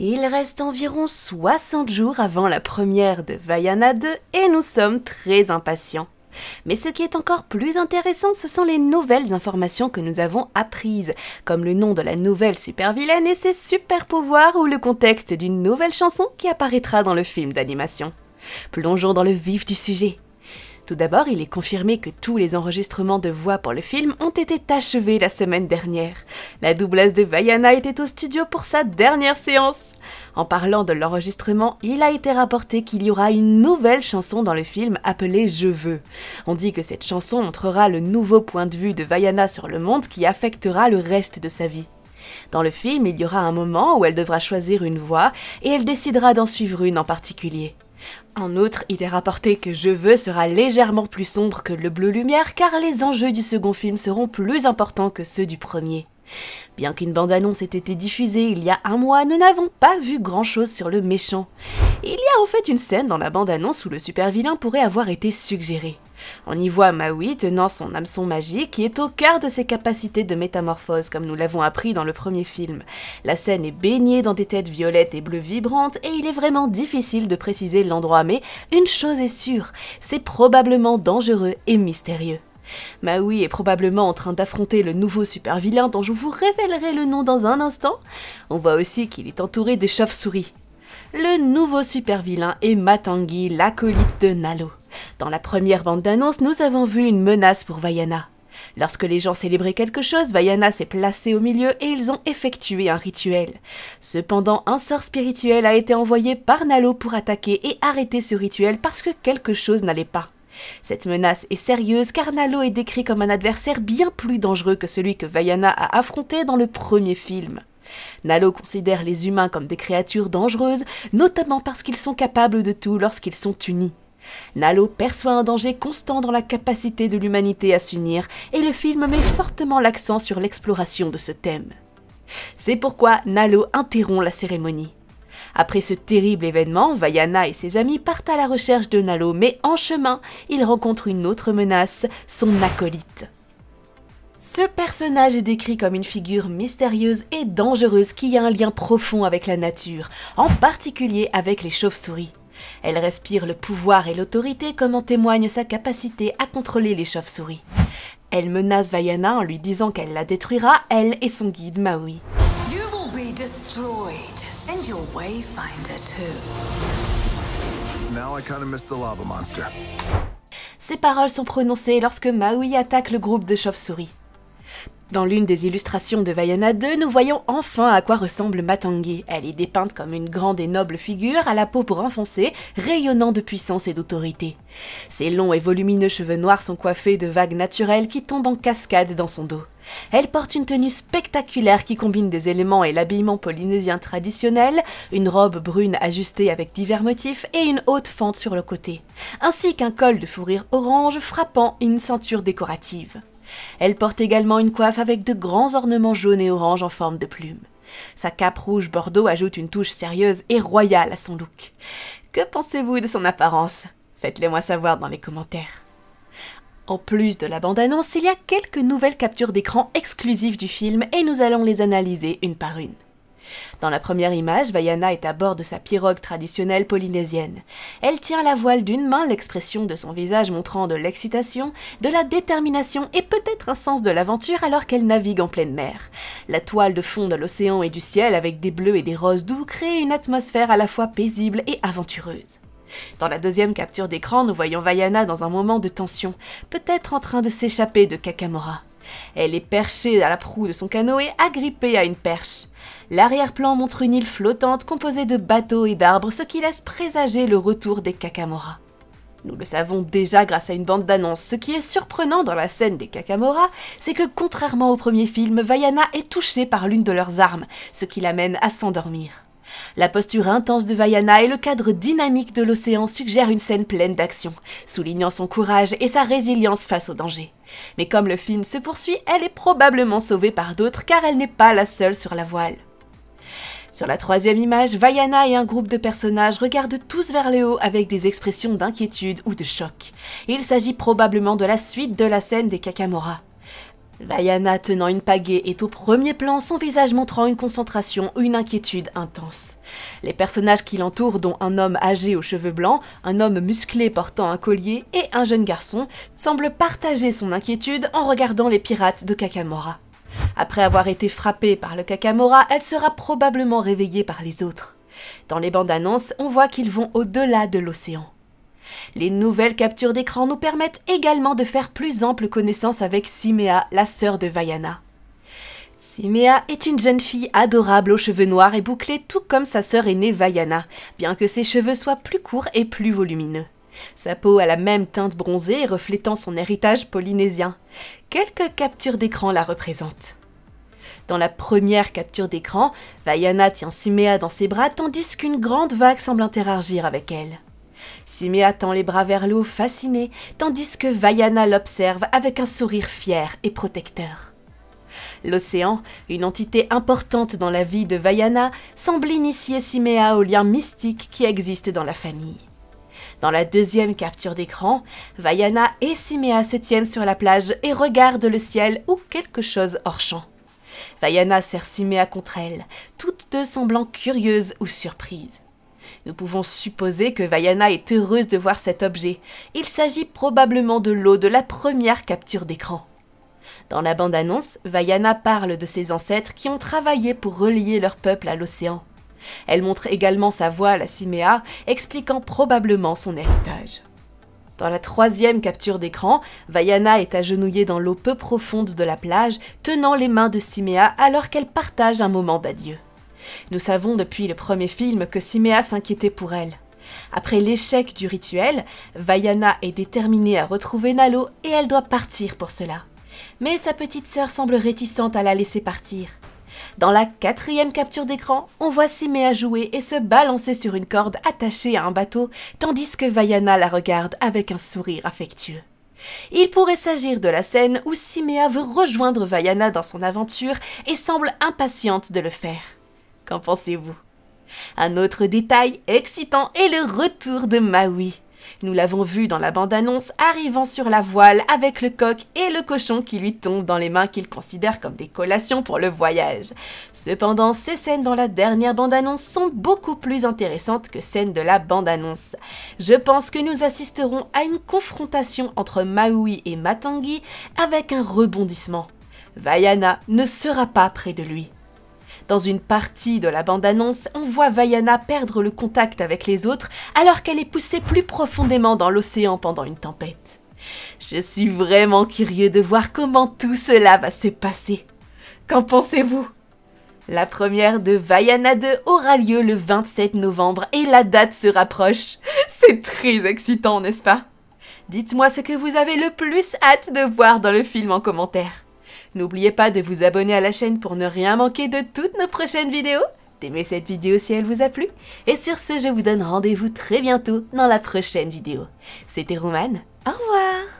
il reste environ 60 jours avant la première de Vaiana 2 et nous sommes très impatients. Mais ce qui est encore plus intéressant, ce sont les nouvelles informations que nous avons apprises, comme le nom de la nouvelle super-vilaine et ses super pouvoirs ou le contexte d'une nouvelle chanson qui apparaîtra dans le film d'animation. Plongeons dans le vif du sujet. Tout d'abord, il est confirmé que tous les enregistrements de voix pour le film ont été achevés la semaine dernière. La doublesse de Vaiana était au studio pour sa dernière séance. En parlant de l'enregistrement, il a été rapporté qu'il y aura une nouvelle chanson dans le film appelée Je veux. On dit que cette chanson montrera le nouveau point de vue de Vaiana sur le monde qui affectera le reste de sa vie. Dans le film, il y aura un moment où elle devra choisir une voix et elle décidera d'en suivre une en particulier. En outre, il est rapporté que Je veux sera légèrement plus sombre que Le Bleu Lumière car les enjeux du second film seront plus importants que ceux du premier. Bien qu'une bande-annonce ait été diffusée il y a un mois, nous n'avons pas vu grand-chose sur le méchant. Il y a en fait une scène dans la bande-annonce où le super-vilain pourrait avoir été suggéré. On y voit Maui tenant son hameçon magique qui est au cœur de ses capacités de métamorphose comme nous l'avons appris dans le premier film. La scène est baignée dans des têtes violettes et bleues vibrantes et il est vraiment difficile de préciser l'endroit mais une chose est sûre, c'est probablement dangereux et mystérieux. Maui est probablement en train d'affronter le nouveau super-vilain dont je vous révélerai le nom dans un instant. On voit aussi qu'il est entouré de chauves-souris. Le nouveau super-vilain est Matangi, l'acolyte de Nalo. Dans la première bande d'annonces, nous avons vu une menace pour Vaiana. Lorsque les gens célébraient quelque chose, Vaiana s'est placée au milieu et ils ont effectué un rituel. Cependant, un sort spirituel a été envoyé par Nalo pour attaquer et arrêter ce rituel parce que quelque chose n'allait pas. Cette menace est sérieuse car Nalo est décrit comme un adversaire bien plus dangereux que celui que Vaiana a affronté dans le premier film. Nalo considère les humains comme des créatures dangereuses, notamment parce qu'ils sont capables de tout lorsqu'ils sont unis. Nalo perçoit un danger constant dans la capacité de l'humanité à s'unir et le film met fortement l'accent sur l'exploration de ce thème. C'est pourquoi Nalo interrompt la cérémonie. Après ce terrible événement, Vaiana et ses amis partent à la recherche de Nalo, mais en chemin, ils rencontrent une autre menace, son acolyte. Ce personnage est décrit comme une figure mystérieuse et dangereuse qui a un lien profond avec la nature, en particulier avec les chauves-souris. Elle respire le pouvoir et l'autorité comme en témoigne sa capacité à contrôler les chauves-souris. Elle menace Vaiana en lui disant qu'elle la détruira, elle et son guide Maui. Ces paroles sont prononcées lorsque Maui attaque le groupe de chauves-souris. Dans l'une des illustrations de Vaiana 2, nous voyons enfin à quoi ressemble Matangi. Elle est dépeinte comme une grande et noble figure, à la peau pour enfoncer, rayonnant de puissance et d'autorité. Ses longs et volumineux cheveux noirs sont coiffés de vagues naturelles qui tombent en cascade dans son dos. Elle porte une tenue spectaculaire qui combine des éléments et l'habillement polynésien traditionnel, une robe brune ajustée avec divers motifs et une haute fente sur le côté, ainsi qu'un col de fourrure orange frappant une ceinture décorative. Elle porte également une coiffe avec de grands ornements jaunes et oranges en forme de plumes. Sa cape rouge bordeaux ajoute une touche sérieuse et royale à son look. Que pensez-vous de son apparence Faites-le moi savoir dans les commentaires. En plus de la bande-annonce, il y a quelques nouvelles captures d'écran exclusives du film et nous allons les analyser une par une. Dans la première image, Vaiana est à bord de sa pirogue traditionnelle polynésienne. Elle tient la voile d'une main, l'expression de son visage montrant de l'excitation, de la détermination et peut-être un sens de l'aventure alors qu'elle navigue en pleine mer. La toile de fond de l'océan et du ciel avec des bleus et des roses doux crée une atmosphère à la fois paisible et aventureuse. Dans la deuxième capture d'écran, nous voyons Vaiana dans un moment de tension, peut-être en train de s'échapper de Kakamora. Elle est perchée à la proue de son canot et agrippée à une perche. L'arrière-plan montre une île flottante composée de bateaux et d'arbres, ce qui laisse présager le retour des Kakamoras. Nous le savons déjà grâce à une bande d'annonces. Ce qui est surprenant dans la scène des Kakamoras, c'est que contrairement au premier film, Vaiana est touchée par l'une de leurs armes, ce qui l'amène à s'endormir. La posture intense de Vaiana et le cadre dynamique de l'océan suggèrent une scène pleine d'action, soulignant son courage et sa résilience face au danger. Mais comme le film se poursuit, elle est probablement sauvée par d'autres car elle n'est pas la seule sur la voile. Sur la troisième image, Vaiana et un groupe de personnages regardent tous vers le haut avec des expressions d'inquiétude ou de choc. Il s'agit probablement de la suite de la scène des Kakamoras. Vaiana tenant une pagaie est au premier plan, son visage montrant une concentration, une inquiétude intense. Les personnages qui l'entourent, dont un homme âgé aux cheveux blancs, un homme musclé portant un collier et un jeune garçon, semblent partager son inquiétude en regardant les pirates de Kakamora. Après avoir été frappée par le Kakamora, elle sera probablement réveillée par les autres. Dans les bandes annonces, on voit qu'ils vont au-delà de l'océan. Les nouvelles captures d'écran nous permettent également de faire plus ample connaissance avec Simea, la sœur de Vaiana. Simea est une jeune fille adorable aux cheveux noirs et bouclés tout comme sa sœur aînée Vaiana, bien que ses cheveux soient plus courts et plus volumineux. Sa peau a la même teinte bronzée reflétant son héritage polynésien. Quelques captures d'écran la représentent. Dans la première capture d'écran, Vaiana tient Simea dans ses bras tandis qu'une grande vague semble interagir avec elle. Simea tend les bras vers l'eau, fascinée, tandis que Vaiana l'observe avec un sourire fier et protecteur. L'océan, une entité importante dans la vie de Vaiana, semble initier Siméa au lien mystique qui existe dans la famille. Dans la deuxième capture d'écran, Vaiana et Siméa se tiennent sur la plage et regardent le ciel ou quelque chose hors champ. Vaiana serre Siméa contre elle, toutes deux semblant curieuses ou surprises. Nous pouvons supposer que Vaiana est heureuse de voir cet objet. Il s'agit probablement de l'eau de la première capture d'écran. Dans la bande-annonce, Vaiana parle de ses ancêtres qui ont travaillé pour relier leur peuple à l'océan. Elle montre également sa voix à la expliquant probablement son héritage. Dans la troisième capture d'écran, Vaiana est agenouillée dans l'eau peu profonde de la plage, tenant les mains de Siméa alors qu'elle partage un moment d'adieu. Nous savons depuis le premier film que Siméa s'inquiétait pour elle. Après l'échec du rituel, Vaiana est déterminée à retrouver Nalo et elle doit partir pour cela. Mais sa petite sœur semble réticente à la laisser partir. Dans la quatrième capture d'écran, on voit Siméa jouer et se balancer sur une corde attachée à un bateau, tandis que Vaiana la regarde avec un sourire affectueux. Il pourrait s'agir de la scène où Simea veut rejoindre Vaiana dans son aventure et semble impatiente de le faire. Qu'en pensez-vous Un autre détail excitant est le retour de Maui. Nous l'avons vu dans la bande-annonce arrivant sur la voile avec le coq et le cochon qui lui tombent dans les mains qu'il considère comme des collations pour le voyage. Cependant, ces scènes dans la dernière bande-annonce sont beaucoup plus intéressantes que celles de la bande-annonce. Je pense que nous assisterons à une confrontation entre Maui et Matangi avec un rebondissement. Vaiana ne sera pas près de lui. Dans une partie de la bande-annonce, on voit Vaiana perdre le contact avec les autres alors qu'elle est poussée plus profondément dans l'océan pendant une tempête. Je suis vraiment curieux de voir comment tout cela va se passer. Qu'en pensez-vous La première de Vaiana 2 aura lieu le 27 novembre et la date se rapproche. C'est très excitant, n'est-ce pas Dites-moi ce que vous avez le plus hâte de voir dans le film en commentaire. N'oubliez pas de vous abonner à la chaîne pour ne rien manquer de toutes nos prochaines vidéos, d'aimer cette vidéo si elle vous a plu, et sur ce je vous donne rendez-vous très bientôt dans la prochaine vidéo. C'était Roumane, au revoir